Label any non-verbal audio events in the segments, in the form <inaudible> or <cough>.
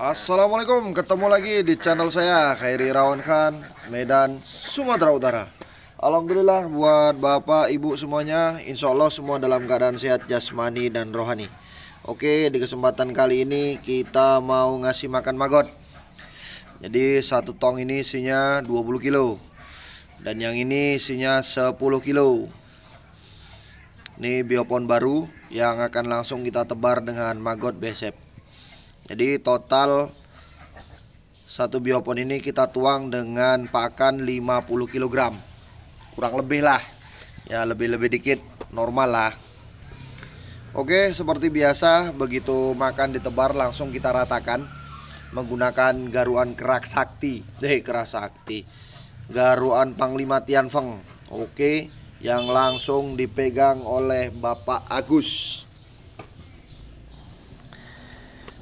Assalamualaikum, ketemu lagi di channel saya Khairi Rawan Khan, Medan, Sumatera Utara Alhamdulillah buat bapak, ibu semuanya Insya Allah semua dalam keadaan sehat jasmani dan rohani Oke, di kesempatan kali ini kita mau ngasih makan maggot Jadi satu tong ini isinya 20 kilo Dan yang ini isinya 10 kilo Ini biopon baru yang akan langsung kita tebar dengan maggot besep jadi total satu biopon ini kita tuang dengan pakan 50 kg. Kurang lebih lah. Ya, lebih-lebih dikit normal lah. Oke, seperti biasa begitu makan ditebar langsung kita ratakan menggunakan garuan kerak sakti. Deh, kerak sakti. Garuan Panglima Tianfeng. Oke, yang langsung dipegang oleh Bapak Agus.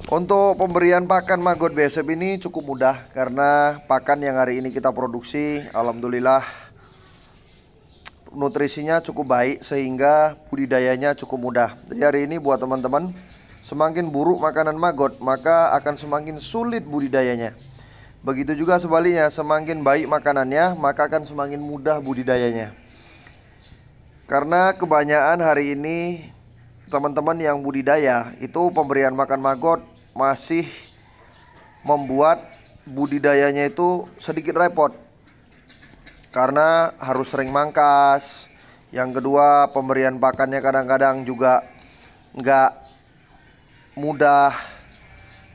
Untuk pemberian pakan maggot BSF ini cukup mudah karena pakan yang hari ini kita produksi alhamdulillah nutrisinya cukup baik sehingga budidayanya cukup mudah. Jadi hari ini buat teman-teman semakin buruk makanan maggot maka akan semakin sulit budidayanya. Begitu juga sebaliknya semakin baik makanannya maka akan semakin mudah budidayanya. Karena kebanyakan hari ini teman-teman yang budidaya itu pemberian makan maggot masih membuat budidayanya itu sedikit repot karena harus sering mangkas. Yang kedua, pemberian pakannya kadang-kadang juga nggak mudah,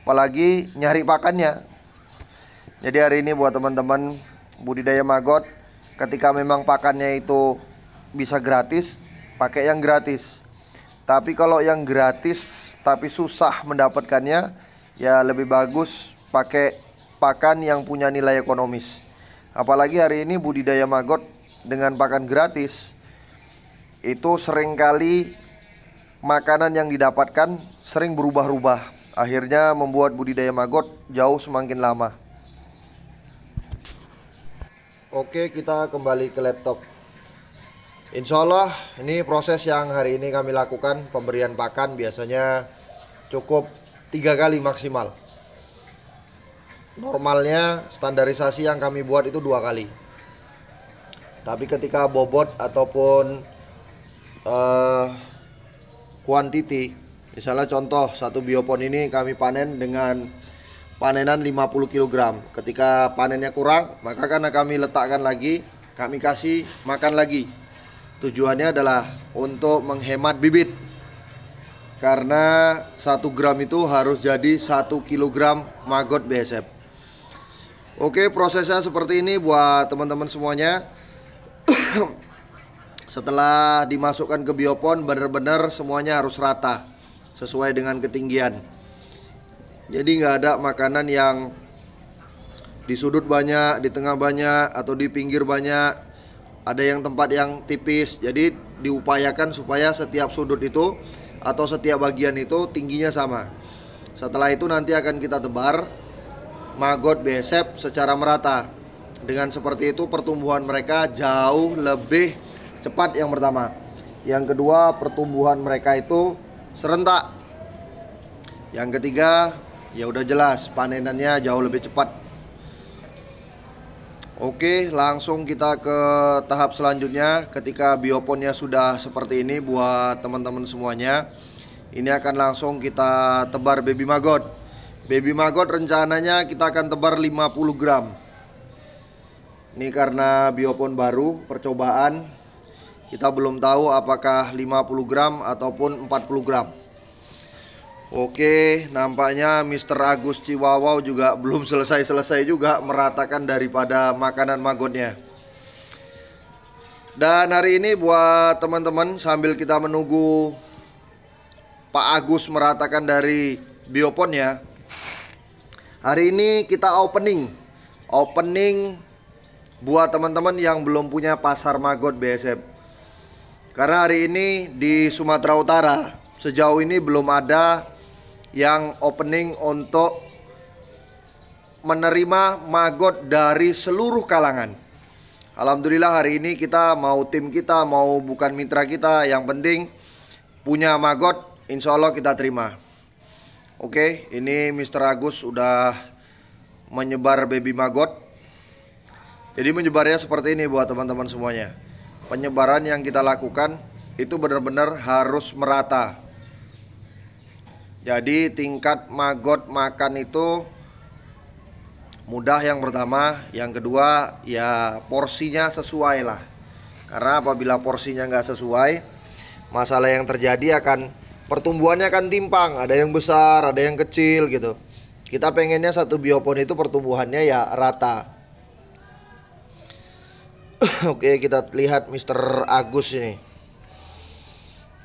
apalagi nyari pakannya. Jadi hari ini buat teman-teman budidaya maggot, ketika memang pakannya itu bisa gratis, pakai yang gratis. Tapi kalau yang gratis tapi susah mendapatkannya, ya lebih bagus pakai pakan yang punya nilai ekonomis. Apalagi hari ini budidaya maggot dengan pakan gratis itu seringkali makanan yang didapatkan sering berubah-ubah. Akhirnya membuat budidaya maggot jauh semakin lama. Oke, kita kembali ke laptop. Insya Allah ini proses yang hari ini kami lakukan pemberian pakan biasanya cukup tiga kali maksimal normalnya standarisasi yang kami buat itu dua kali tapi ketika bobot ataupun uh, eh, quantity misalnya contoh satu biopon ini kami panen dengan panenan 50 kg ketika panennya kurang maka karena kami letakkan lagi kami kasih makan lagi tujuannya adalah untuk menghemat bibit karena satu gram itu harus jadi satu kilogram maggot BSF Oke prosesnya seperti ini buat teman-teman semuanya <clears throat> Setelah dimasukkan ke biopon benar-benar semuanya harus rata Sesuai dengan ketinggian Jadi nggak ada makanan yang di sudut banyak, di tengah banyak, atau di pinggir banyak Ada yang tempat yang tipis Jadi diupayakan supaya setiap sudut itu atau setiap bagian itu tingginya sama. Setelah itu nanti akan kita tebar magot besep secara merata. Dengan seperti itu pertumbuhan mereka jauh lebih cepat yang pertama. Yang kedua, pertumbuhan mereka itu serentak. Yang ketiga, ya udah jelas panenannya jauh lebih cepat Oke, langsung kita ke tahap selanjutnya ketika bioponnya sudah seperti ini buat teman-teman semuanya. Ini akan langsung kita tebar baby maggot. Baby maggot rencananya kita akan tebar 50 gram. Ini karena biopon baru, percobaan. Kita belum tahu apakah 50 gram ataupun 40 gram. Oke, nampaknya Mr. Agus Ciwawau juga belum selesai-selesai juga meratakan daripada makanan magotnya. Dan hari ini buat teman-teman sambil kita menunggu Pak Agus meratakan dari bioponnya. Hari ini kita opening. Opening buat teman-teman yang belum punya pasar magot BSM. Karena hari ini di Sumatera Utara sejauh ini belum ada yang opening untuk menerima magot dari seluruh kalangan. Alhamdulillah hari ini kita mau tim kita mau bukan mitra kita yang penting punya magot insya Allah kita terima. Oke ini Mr. Agus udah menyebar baby magot. Jadi menyebarnya seperti ini buat teman-teman semuanya. Penyebaran yang kita lakukan itu benar-benar harus merata. Jadi tingkat magot makan itu mudah yang pertama, yang kedua ya porsinya sesuai lah. Karena apabila porsinya nggak sesuai, masalah yang terjadi akan pertumbuhannya akan timpang. Ada yang besar, ada yang kecil gitu. Kita pengennya satu biopon itu pertumbuhannya ya rata. <coughs> Oke, kita lihat Mr. Agus ini.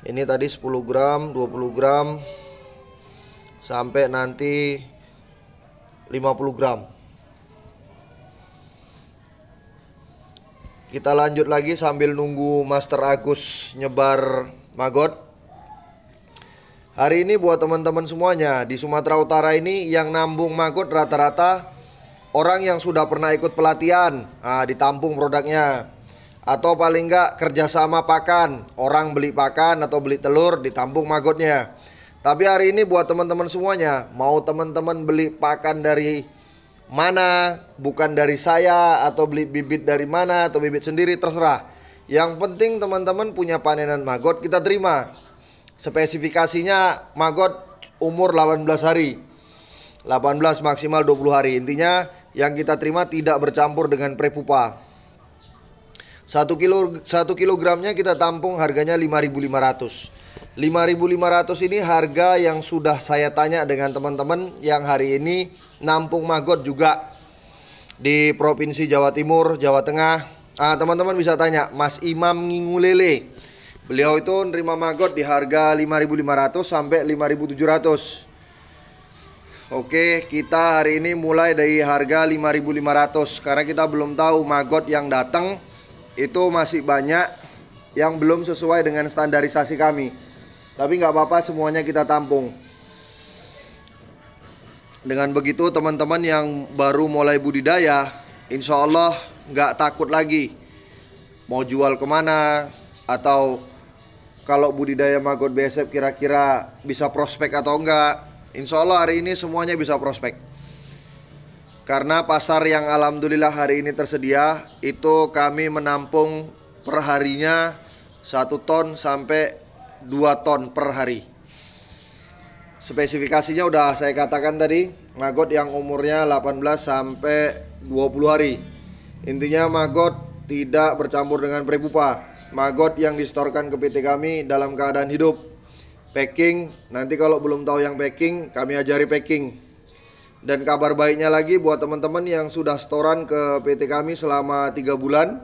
Ini tadi 10 gram, 20 gram, sampai nanti 50 gram kita lanjut lagi sambil nunggu Master Agus nyebar magot hari ini buat teman-teman semuanya di Sumatera Utara ini yang nambung magot rata-rata orang yang sudah pernah ikut pelatihan nah, ditampung produknya atau paling enggak kerjasama pakan orang beli pakan atau beli telur ditampung magotnya tapi hari ini buat teman-teman semuanya, mau teman-teman beli pakan dari mana, bukan dari saya atau beli bibit dari mana atau bibit sendiri terserah. Yang penting teman-teman punya panenan maggot kita terima. Spesifikasinya maggot umur 18 hari. 18 maksimal 20 hari. Intinya yang kita terima tidak bercampur dengan prepupa. 1 kilo 1 kilogramnya kita tampung harganya 5.500. 5500 ini harga yang sudah saya tanya dengan teman-teman yang hari ini nampung magot juga di Provinsi Jawa Timur, Jawa Tengah. Ah, teman-teman bisa tanya Mas Imam Ngingulele. Beliau itu nerima magot di harga 5500 sampai 5700. Oke, kita hari ini mulai dari harga 5500 karena kita belum tahu magot yang datang itu masih banyak yang belum sesuai dengan standarisasi kami. Tapi nggak apa-apa semuanya kita tampung. Dengan begitu teman-teman yang baru mulai budidaya, insya Allah nggak takut lagi mau jual kemana atau kalau budidaya magot BSF kira-kira bisa prospek atau enggak insya Allah hari ini semuanya bisa prospek karena pasar yang alhamdulillah hari ini tersedia itu kami menampung perharinya 1 ton sampai 2 ton per hari spesifikasinya udah saya katakan tadi magot yang umurnya 18 sampai 20 hari intinya magot tidak bercampur dengan prepupa Magot yang distorkan ke PT kami dalam keadaan hidup packing nanti kalau belum tahu yang packing kami ajari packing dan kabar baiknya lagi buat teman-teman yang sudah setoran ke PT kami selama 3 bulan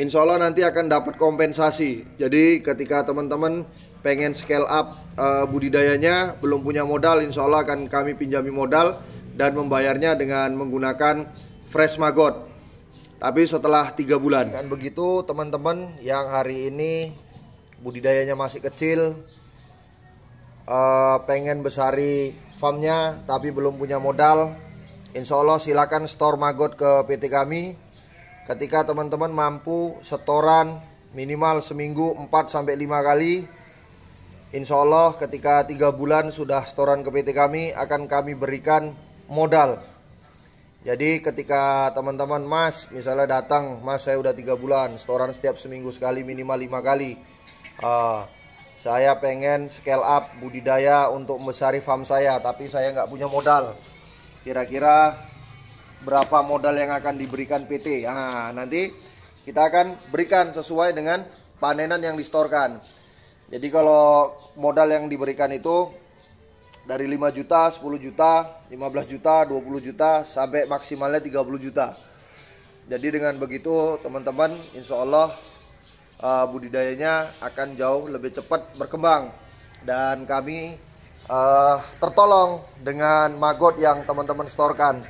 Insya Allah nanti akan dapat kompensasi. Jadi ketika teman-teman pengen scale up uh, budidayanya, belum punya modal, insya Allah akan kami pinjami modal dan membayarnya dengan menggunakan fresh maggot. Tapi setelah tiga bulan. Kan begitu teman-teman yang hari ini budidayanya masih kecil, uh, pengen besari farmnya tapi belum punya modal, insya Allah silakan store maggot ke PT kami ketika teman-teman mampu setoran minimal seminggu 4 sampai 5 kali Insya Allah ketika 3 bulan sudah setoran ke PT kami akan kami berikan modal jadi ketika teman-teman mas misalnya datang mas saya udah 3 bulan setoran setiap seminggu sekali minimal 5 kali uh, saya pengen scale up budidaya untuk membesari farm saya tapi saya nggak punya modal kira-kira berapa modal yang akan diberikan PT. Nah, nanti kita akan berikan sesuai dengan panenan yang distorkan. Jadi kalau modal yang diberikan itu dari 5 juta, 10 juta, 15 juta, 20 juta sampai maksimalnya 30 juta. Jadi dengan begitu teman-teman insya Allah uh, budidayanya akan jauh lebih cepat berkembang dan kami uh, tertolong dengan magot yang teman-teman storkan.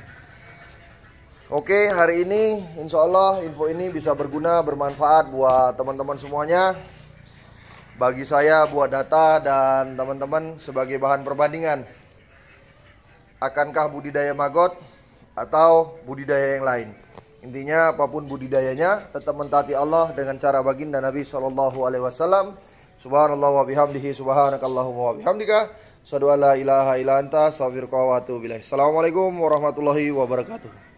Oke, hari ini insya Allah info ini bisa berguna, bermanfaat buat teman-teman semuanya. Bagi saya buat data dan teman-teman sebagai bahan perbandingan. Akankah budidaya magot atau budidaya yang lain? Intinya apapun budidayanya tetap mentaati Allah dengan cara baginda Nabi Shallallahu Alaihi Wasallam. Subhanallah wa bihamdihi subhanakallahumma wa bihamdika. Sadu ilaha ila anta astaghfiruka wa Assalamualaikum warahmatullahi wabarakatuh.